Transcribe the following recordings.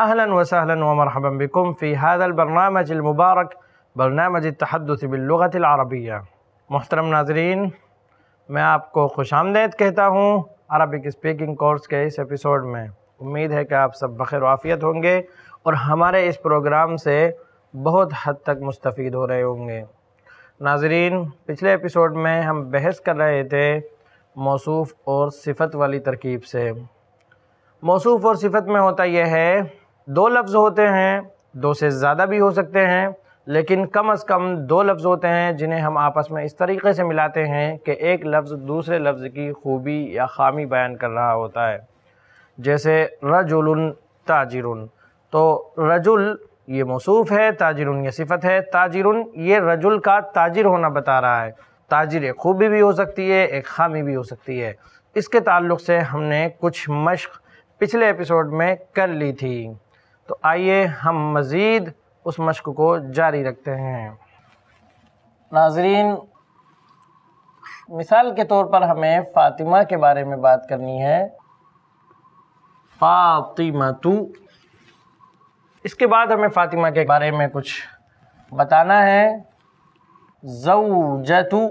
अहलन वसहलन वमरहबन बिकुम फ़ी हदलबरनामज मुबारक बरनामज तहदस बिल्लत Arabia मोहतरम नाजरीन मैं आपको खुश आमदेद कहता हूँ अरबिक स्पीकिंग कोर्स के इस एपिसोड में उम्मीद है कि आप सब बखैर वाफियत होंगे और हमारे इस प्रोग्राम से बहुत हद तक मुस्तफ़ हो रहे होंगे नाजरीन पिछले एपिसोड में हम बहस कर रहे थे मौसूफ़ और सिफत वाली तरकीब से मौसूफ़ और सिफत में होता यह है दो लफ्ज़ होते हैं दो से ज़्यादा भी हो सकते हैं लेकिन कम अज़ कम दो लफ्ज़ होते हैं जिन्हें हम आपस में इस तरीके से मिलाते हैं कि एक लफ्ज़ दूसरे लफ्ज़ की खूबी या खामी बयान कर रहा होता है जैसे रजुल ताजिर तो रजुल ये मौसूफ़ है ताजिर ये सिफत है ताजिर ये रजुल का ताजिर होना बता रहा है ताजिर एक खूबी भी हो सकती है एक खामी भी हो सकती है इसके ताल्लुक से हमने कुछ मश्क पिछले एपिसोड में कर ली थी तो आइए हम मज़ीद उस मश्क को जारी रखते हैं नाजरीन मिसाल के तौर पर हमें फ़ातिमा के बारे में बात करनी है फ़ातिमा तू इसके बाद हमें फ़ातिमा के बारे में कुछ बताना है जतू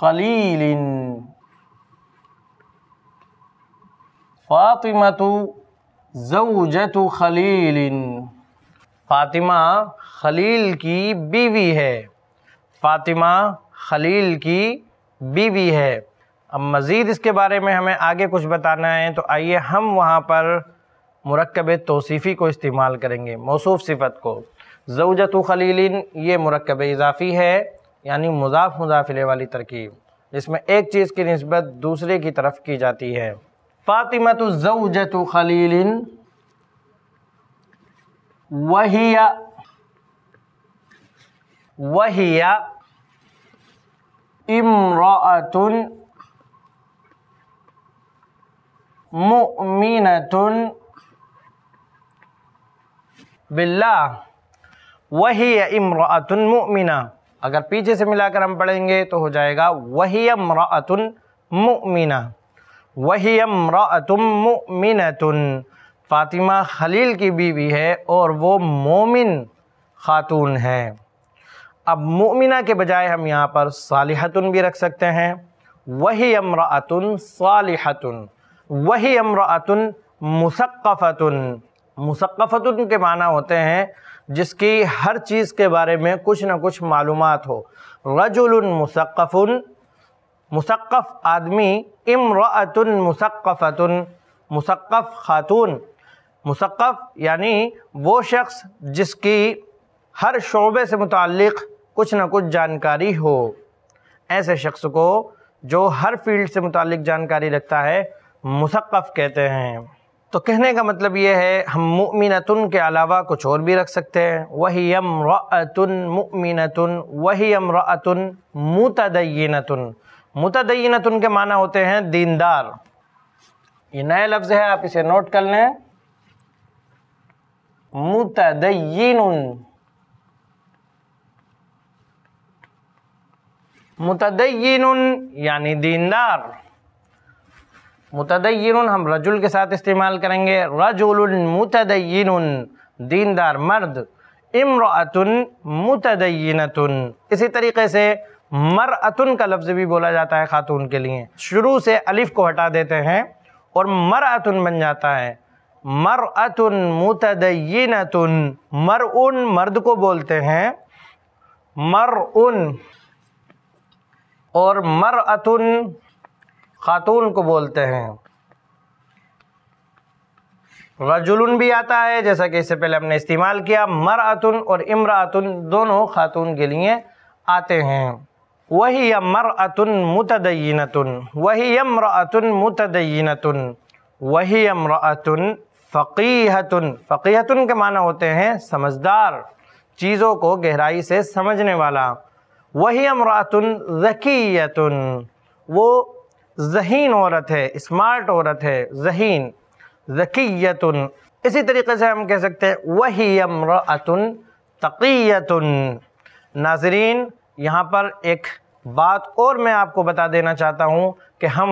खलीलिन फ़ातिमा तो खलील फ़ातिमा खलील की बीवी है फ़ातिमा खलील की बीवी है अब मज़ीद इसके बारे में हमें आगे कुछ बताना है तो आइए हम वहाँ पर मरकब तोसीफ़ी को इस्तेमाल करेंगे मौसू सिफत को जवजत खलीलिन ये मरकब इजाफ़ी है यानी मुजाफ मुजाफिले वाली तरकीब इसमें एक चीज़ की नस्बत दूसरे की तरफ की जाती है फ़ातिमा तो जऊ खलीलिन वहिया वहिया इमरातुन बिल्ला वही इमरातुन मुमिना अगर पीछे से मिलाकर हम पढ़ेंगे तो हो जाएगा वही इमरातुन मुमिना वही अमरातुमिनतुन फ़ातिमा खलील की बीवी है और वो मोमिन ख़ातून है अब मोमिना के बजाय हम यहाँ पर सालिहतुन भी रख सकते हैं वही अमरातुन सालिहतुन वही अमरातुन मुसक्फ़तुन मुसक्फ़तुन के माना होते हैं जिसकी हर चीज़ के बारे में कुछ ना कुछ मालूम हो रजुल मुसक़फ़ुन मुसक्फ आदमी इमरातन मुसक्फ़तुन मुसक्फ ख़ातून मुसक्फ यानी वो शख्स जिसकी हर शोबे से मुतक़ कुछ ना कुछ जानकारी हो ऐसे शख्स को जो हर फील्ड से मुतक़ जानकारी रखता है मुसक्फ कहते हैं तो कहने का मतलब ये है हम मुमिनतुन के अलावा कुछ और भी रख सकते हैं वही अमरतन मुमिनतुन वही अमरतन मुतदयनतन मुतदयनत उनके माना होते हैं दीनदार ये नए लफ्ज़ है आप इसे नोट कर लें मुतदीन मुतदीन यानी दीनदार मुतदीन हम रजुल के साथ इस्तेमाल करेंगे रजुल मुतदीन दीनदार मर्द इमरातन मुतदयनतन इसी तरीके से मर अतुन का लफ्ज़ भी बोला जाता है ख़ातून के लिए शुरू से अलिफ को हटा देते हैं और मर अतुन बन जाता है मर मरअतुन अतुन मर उन मर्द को बोलते हैं मर उन और मर अतुन ख़ातून को बोलते हैं रजुलन भी आता है जैसा कि इससे पहले हमने इस्तेमाल किया मर अतुन और इमरातुन दोनों खातून के लिए आते हैं वही मरअतुन तुन वही अमरअतुन तुन वही अतुन फ़कीहतुन फ़कीहतुन के माना होते हैं समझदार चीज़ों को गहराई से समझने वाला वही अतुन ज़कीयतुन वो जहीन औरत है स्मार्ट औरत है जहीन ज़कीयतुन इसी तरीके से हम कह सकते हैं वही अतुन तकीयतुन नाजरीन यहाँ पर एक बात और मैं आपको बता देना चाहता हूँ कि हम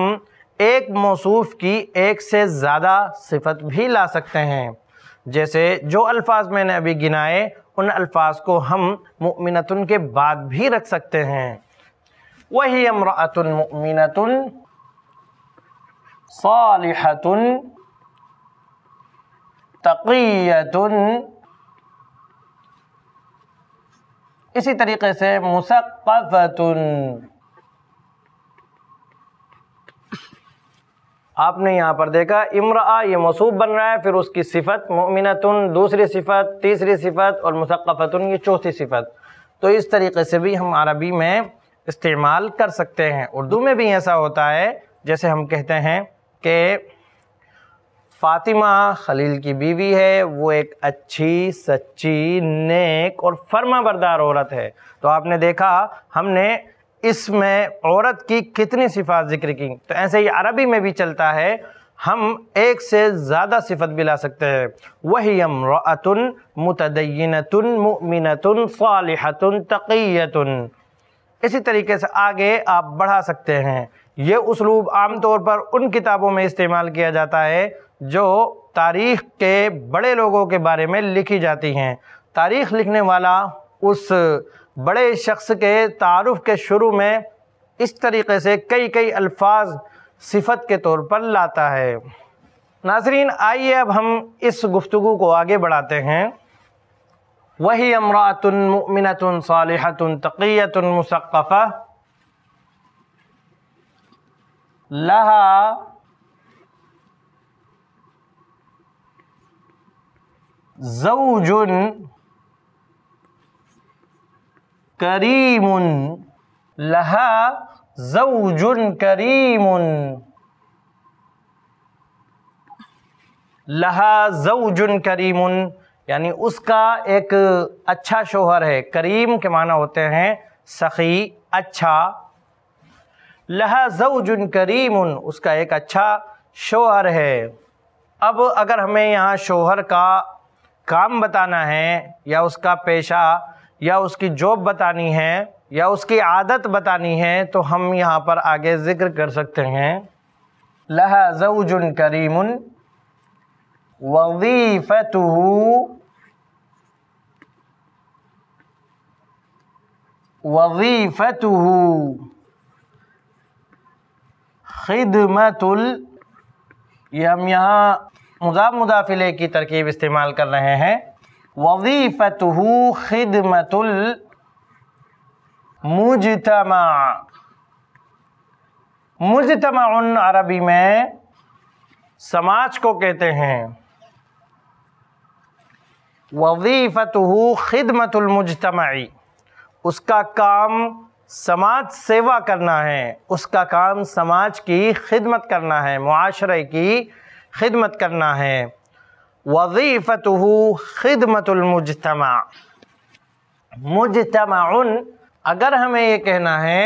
एक मौसूफ की एक से ज़्यादा सिफत भी ला सकते हैं जैसे जो अल्फाज मैंने अभी गिनाए उन अल्फाज को हम मुमिनतुन के बाद भी रख सकते हैं वही अमरातुलमिनतुन सालिहतुन तकीयतुन इसी तरीके से मुसक़फ़तुन आपने यहाँ पर देखा इमरा ये मसूब बन रहा है फिर उसकी सिफत ममिनतन दूसरी सिफत तीसरी सिफत और मुसक़फ़तन ये चौथी सिफत तो इस तरीके से भी हम अरबी में इस्तेमाल कर सकते हैं उर्दू में भी ऐसा होता है जैसे हम कहते हैं कि फातिमा खलील की बीवी है वो एक अच्छी सच्ची नेक और फर्मा बरदार औरत है तो आपने देखा हमने इसमें औरत की कितनी सिफात जिक्र की तो ऐसे ही अरबी में भी चलता है हम एक से ज़्यादा सिफत भी ला सकते हैं वही अमरतन मतदयनतन मुमिनतन फ़ालहतन तकीयतन इसी तरीके से आगे आप बढ़ा सकते हैं ये उसलूब आम तौर पर उन किताबों में इस्तेमाल किया जाता है जो तारीख़ के बड़े लोगों के बारे में लिखी जाती हैं तारीख़ लिखने वाला उस बड़े शख्स के तारफ़ के शुरू में इस तरीके से कई कई अल्फाज सिफत के तौर पर लाता है नाजरीन आइए अब हम इस गुफ्तु को आगे बढ़ाते हैं वही अमरातमिनतन सालहतन तक़ीयतन मुसफ़ा लहा करीम करीमुन लहा जऊजुन करीम लहा जऊजुन करीमुन यानी उसका एक अच्छा शोहर है करीम के माना होते हैं सखी अच्छा लहा जऊजुन करीम उसका एक अच्छा शोहर है अब अगर हमें यहाँ शोहर का काम बताना है या उसका पेशा या उसकी जॉब बतानी है या उसकी आदत बतानी है तो हम यहाँ पर आगे ज़िक्र कर सकते हैं लहा जऊजुन करीम वजीफ़त वजीफ़त खिदमतुल ये हम यहाँ मुजाब मुदाफिले की तरकीब इस्तेमाल कर रहे हैं वजीफ़त खिदमतुल मुजतमा मुजतमा उन अरबी में समाज को कहते हैं वजीफ़त खिदमतुल मुजतमाई उसका काम समाज सेवा करना है उसका काम समाज की खिदमत करना है माशरे की खिदमत करना है वजीफ़त खिदमतमजतमा मुजतमा अगर हमें ये कहना है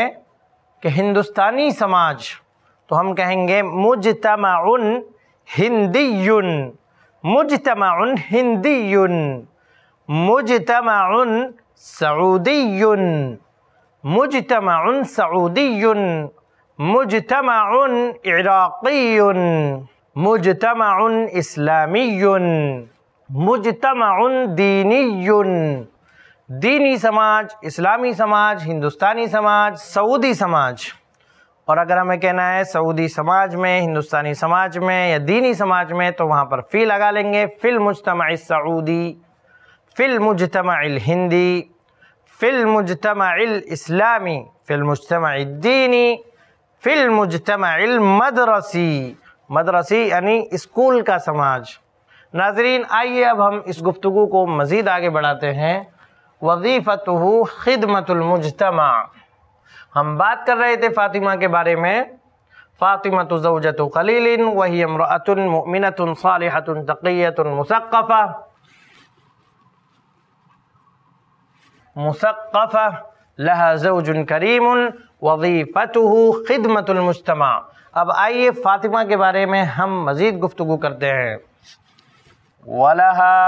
कि हिंदुस्तानी समाज तो हम कहेंगे मुजतमा हिंदी मुजतमा हिंदी मुजतमा सऊदी मुजतमा सऊदी मुजतमा इराक़ी मुजतम इस्लामी मुजतम दीनी दीनी समाज इस्लामी समाज हिंदुस्तानी समाज सऊदी समाज और अगर हमें कहना है सऊदी समाज में हिंदुस्तानी समाज में या दीनी समाज में तो वहाँ पर फ़ी लगा लेंगे फ़िल मुजतम सऊदी फ़िल मुजतम हिंदी फ़िल मुजतम इस्लामी फ़िल मुजतम दीनी फ़िल मुजतम मदरसी मदरसी यानी स्कूल का समाज नाजरीन आइए अब हम इस गुफ्तु को मज़ीद आगे बढ़ाते हैं वजीफ़त खिदमतमजतमा हम बात कर रहे थे फ़ातिमा के बारे में फ़ातिमा जवजत खलील वही अमरतमिनत मुसक़फ़ा मुसक़फ़ लहा करीम वजीफ़त खिदमतमजतम अब आइए फ़ातिमा के बारे में हम मज़ीद गुफ्तु करते हैं वलहा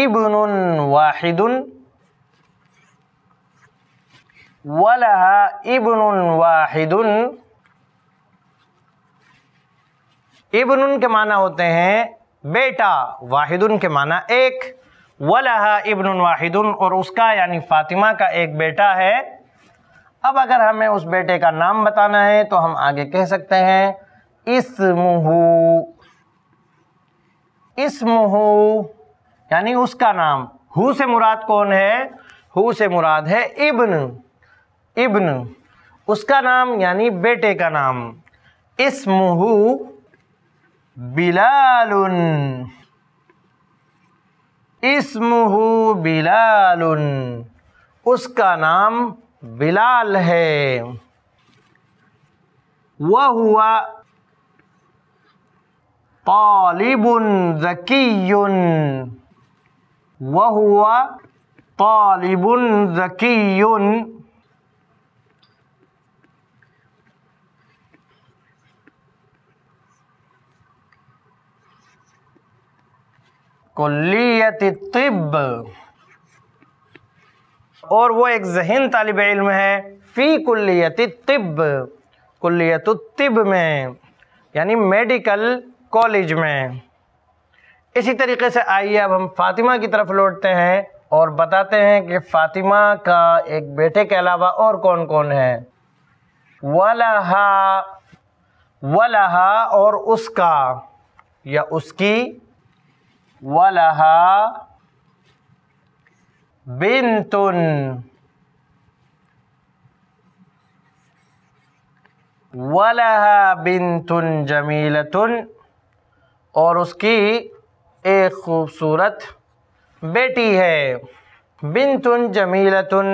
इबन वाहिदन वलहा इबन वाहिद इबन के माना होते हैं बेटा वाहिदन के माना एक वलहा इबन वाहिदन और उसका यानी फ़ातिमा का एक बेटा है अब अगर हमें उस बेटे का नाम बताना है तो हम आगे कह सकते हैं इसमहू इसमहू यानी उसका नाम हु से मुराद कौन है हु से मुराद है इब्न इब्न उसका नाम यानी बेटे का नाम इसमहू बिलालुन इसमहू बिलाल उसका नाम बिलाल है वह हुआ तालिबुन जकीयुन वह हुआ तालिबुन जकीयुन कुल्लियत तिब और वो एक जहन तालब इल्म है फ़ी कुल्लियत तिब कुलियत तिब में यानी मेडिकल कॉलेज में इसी तरीके से आइए अब हम फातिमा की तरफ लौटते हैं और बताते हैं कि फातिमा का एक बेटे के अलावा और कौन कौन है वलहा वलहा और उसका या उसकी वलहा बिनतुन वलहा बिंतुन जमीलतुन और उसकी एक खूबसूरत बेटी है बिंतुन जमीलतुन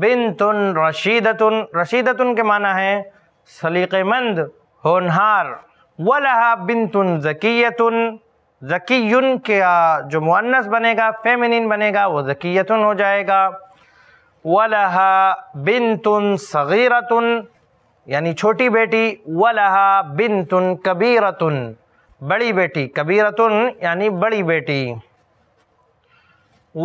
बिंतुन रशीदतुन रशीदतुन के माना है सलीकेमंद होनहार वलहा बिंतुन ज़कीयतुन ज़कीयुन के जो मुन्नस बनेगा फेमिनिन बनेगा वो जकीयतन हो जाएगा वलहा बिन तुन सगीरतुन यानी छोटी बेटी वलहा बिन तुन कबीरतुन बड़ी बेटी कबीरतन यानी बड़ी बेटी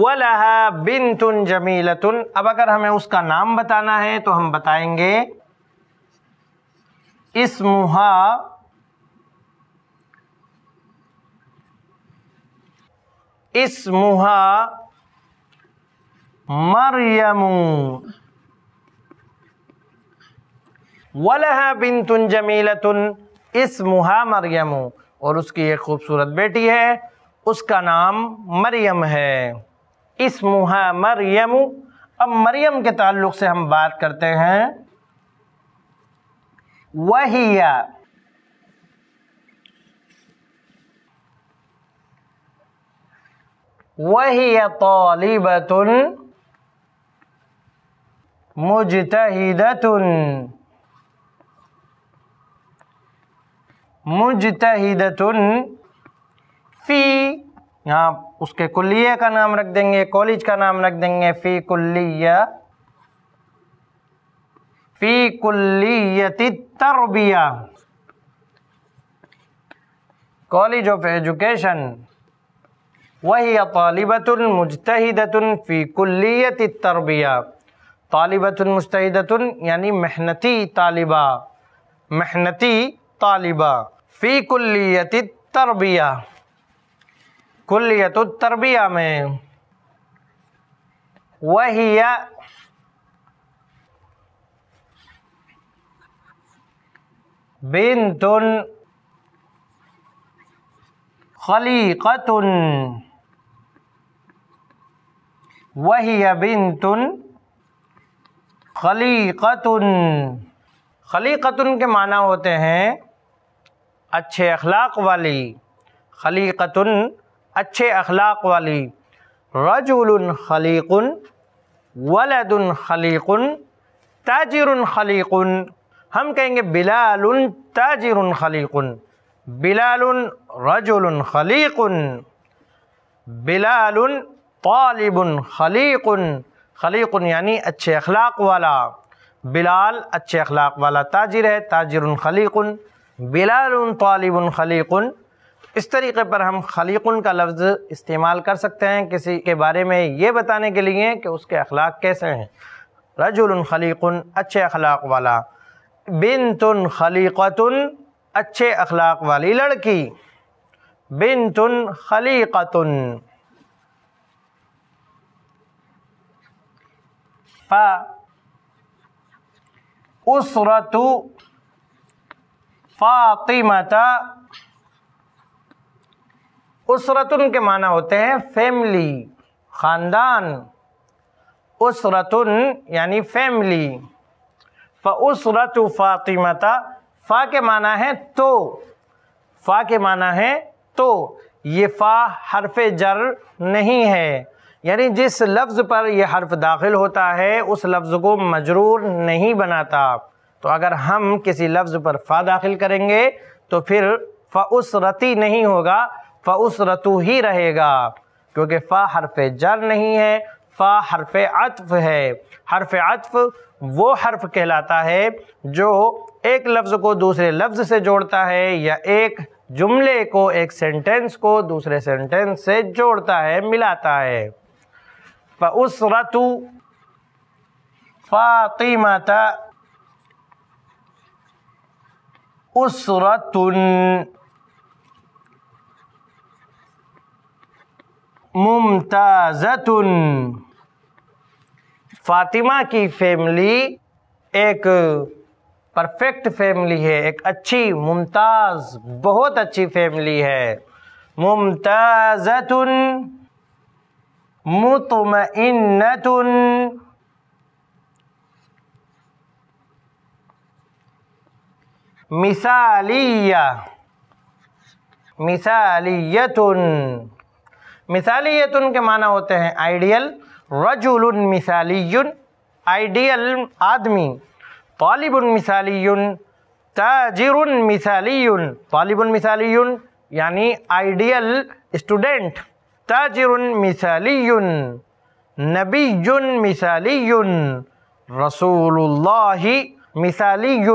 वलहा बिन तुन जमीलतुन अब अगर हमें उसका नाम बताना है तो हम बताएंगे इसमुहा इसमुहा मरियम वलहा बिन तुन जमीलतुन इसमुहा मरियम और उसकी एक खूबसूरत बेटी है उसका नाम मरियम है इसमुहा मरियम अब मरियम के ताल्लुक से हम बात करते हैं वहिया Wahiyya talibatun mujtahidatun mujtahidatun fi Ya uske Kuliah ka naam rakh denge college ka naam rakh denge fi Kuliah fi Kuliah kulliyati tarbiyah college of education وهي طالبة مجتهدة في كلية التربية طالبة مجتهدة يعني محنتي طالبة محنتي طالبة في كلية التربية كلية التربية من وهي بنت خليقة वही बिनतुन खलीकतुन खलीकतुन के माना होते हैं अच्छे अखलाक वाली खलीकतुन अच्छे अखलाक वाली रजुल खलीकुन वलदुन खलीकुन ताजिर खलीकुन हम कहेंगे बिलाल ताजिर खलीकुन बिलाल रजुल खलीकुन बिलाल तालिबन खलीक़न खलीक़न यानी अच्छे अखलाक वाला बिलाल अच्छे अखलाक वाला ताजिर है ताजिर ख़लीक बिलाल तालिबन खलीक़न इस तरीके पर हम खलीकुन का लफ्ज़ इस्तेमाल कर सकते हैं किसी के बारे में ये बताने के लिए कि उसके अखलाक कैसे हैं रजुल खलीकुन अच्छे अखलाक वाला बिन तुन अच्छे अखलाक वाली लड़की बिन तुन फ़ा उसरतु फ़ातिमता उसरतुन के माना होते हैं फैमिली ख़ानदान उसरतुन यानी फैमिली फ़सरत फ़ातिमता फ़ा के माना है तो फ़ा के माना है तो ये फ़ा हरफ जर नहीं है यानी जिस लफ्ज़ पर यह हर्फ दाखिल होता है उस लफ्ज़ को मजरूर नहीं बनाता तो अगर हम किसी लफ्ज़ पर फ़ा दाखिल करेंगे तो फिर रती नहीं होगा रतु ही रहेगा क्योंकि फ़ा हरफ जर नहीं है फ़ा हरफ अतफ़ है हरफ अतफ़ वो हर्फ कहलाता है जो एक लफ्ज़ को दूसरे लफ्ज़ से जोड़ता है या एक जुमले को एक सेंटेंस को दूसरे सेंटेंस से जोड़ता है मिलाता है फ़सरत फ़ातिमत उसरतुन मुमताज़तुन फ़ातिमा की फैमिली एक परफेक्ट फैमिली है एक अच्छी मुमताज़ बहुत अच्छी फैमिली है मुमताज़तुन मुतमइन्नतुन मिसालिया मिसालियतुन मिसालियतुन के माना होते हैं आइडियल रजुल मिसालियुन आइडियल आदमी तालिबुन मिसालियुन ताजिर मिसालियुन तालिबुन मिसालियुन यानी आइडियल स्टूडेंट تاجر مثالي نبي مثالي رسول الله مثالي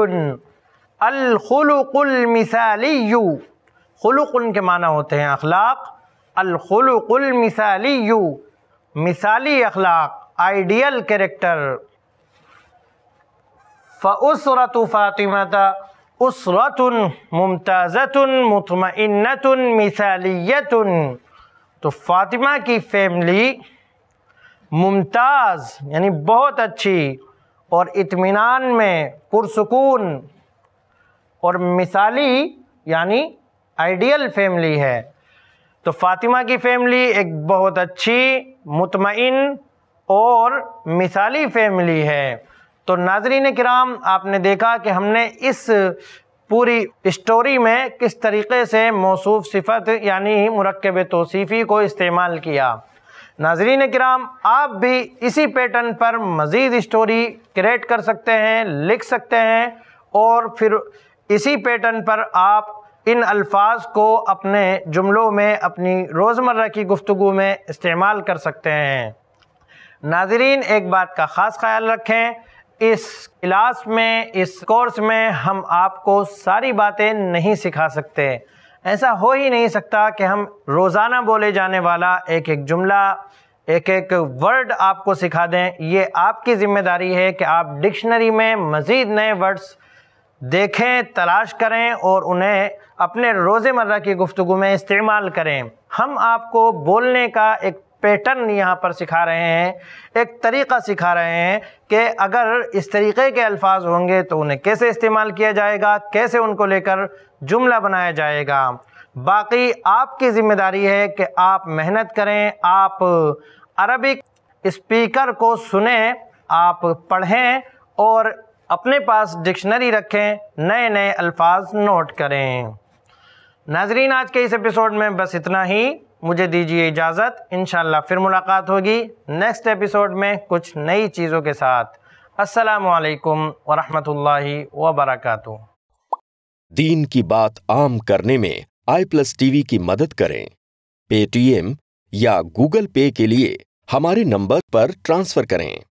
الخلق المثالي خلق کے معنی ہوتے ہیں اخلاق الخلق المثالي مثالي اخلاق ideal character فأسرة فاطمة أسرة ممتازة مطمئنة مثالية तो फातिमा की फैमिली मुमताज़ यानी बहुत अच्छी और इत्मीनान में पुरसकून और मिसाली यानी आइडियल फैमिली है तो फातिमा की फैमिली एक बहुत अच्छी मुतमिन और मिसाली फैमिली है तो नाजरीन कराम आपने देखा कि हमने इस पूरी स्टोरी में किस तरीके से मौसू सिफत यानी मरकब तोसीफ़ी को इस्तेमाल किया नाजरीन कराम आप भी इसी पैटर्न पर मज़ीद स्टोरी क्रिएट कर सकते हैं लिख सकते हैं और फिर इसी पैटर्न पर आप इन अल्फाज को अपने जुमलों में अपनी रोज़मर्रा की गुफ्तु में इस्तेमाल कर सकते हैं नाजरीन एक बात का ख़ास ख्याल रखें इस क्लास में इस कोर्स में हम आपको सारी बातें नहीं सिखा सकते ऐसा हो ही नहीं सकता कि हम रोज़ाना बोले जाने वाला एक एक जुमला एक एक वर्ड आपको सिखा दें ये आपकी ज़िम्मेदारी है कि आप डिक्शनरी में मज़ीद नए वर्ड्स देखें तलाश करें और उन्हें अपने रोज़मर्रा की गुफ्तु में इस्तेमाल करें हम आपको बोलने का एक पैटर्न यहाँ पर सिखा रहे हैं एक तरीक़ा सिखा रहे हैं कि अगर इस तरीके के अल्फाज होंगे तो उन्हें कैसे इस्तेमाल किया जाएगा कैसे उनको लेकर जुमला बनाया जाएगा बाकी आपकी ज़िम्मेदारी है कि आप मेहनत करें आप अरबिक स्पीकर को सुने आप पढ़ें और अपने पास डिक्शनरी रखें नए नए अल्फाज नोट करें नाजरीन आज के इस एपिसोड में बस इतना ही मुझे दीजिए इजाज़त इन फिर मुलाकात होगी नेक्स्ट एपिसोड में कुछ नई चीज़ों के साथ असलकम वरहमल वरक दीन की बात आम करने में आई प्लस टीवी की मदद करें पेटीएम या गूगल पे के लिए हमारे नंबर पर ट्रांसफ़र करें